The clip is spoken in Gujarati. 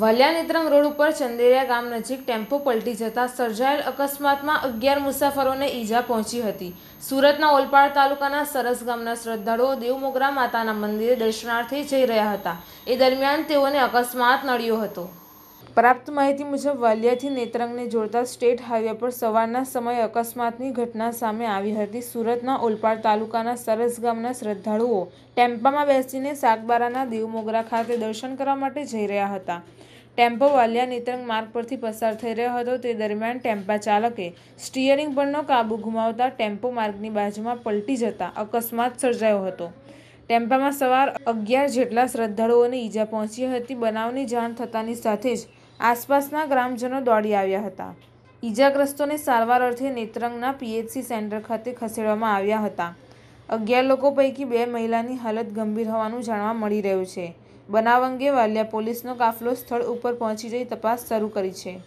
વલ્યાનેત્રમ રોડ ઉપર ચંદેરિયા ગામ નજીક ટેમ્પો પલટી જતાં સર્જાયેલ અકસ્માતમાં અગિયાર મુસાફરોને ઈજા પહોંચી હતી સુરતના ઓલપાડ તાલુકાના સરસ ગામના શ્રદ્ધાળુઓ દેવમોગરા માતાના મંદિરે દર્શનાર્થે જઈ રહ્યા હતા એ દરમિયાન તેઓને અકસ્માત નડ્યો હતો પ્રાપ્ત માહિતી મુજબ વાલિયાથી નેત્રંગને જોડતા સ્ટેટ હાઈવે પર સવારના સમયે અકસ્માતની ઘટના સામે આવી હતી સુરતના ઓલપાડ તાલુકાના સરસ ગામના શ્રદ્ધાળુઓ ટેમ્પામાં બેસીને સાગબારાના દેવમોગરા ખાતે દર્શન કરવા માટે જઈ રહ્યા હતા ટેમ્પો વાલિયા નેત્રંગ માર્ગ પરથી પસાર થઈ રહ્યો હતો તે દરમિયાન ટેમ્પા ચાલકે સ્ટીયરિંગ પરનો કાબુ ગુમાવતા ટેમ્પો માર્ગની બાજુમાં પલટી જતા અકસ્માત સર્જાયો હતો ટેમ્પામાં સવાર અગિયાર જેટલા શ્રદ્ધાળુઓને ઈજા પહોંચી હતી બનાવની જાણ થતાની સાથે જ આસપાસના ગ્રામજનો દોડી આવ્યા હતા ઈજાગ્રસ્તોને સારવાર અર્થે નેત્રંગના પીએચસી સેન્ટર ખાતે ખસેડવામાં આવ્યા હતા અગિયાર લોકો પૈકી બે મહિલાની હાલત ગંભીર હોવાનું જાણવા મળી રહ્યું છે બનાવ અંગે વાલિયા પોલીસનો કાફલો સ્થળ ઉપર પહોંચી જઈ તપાસ શરૂ કરી છે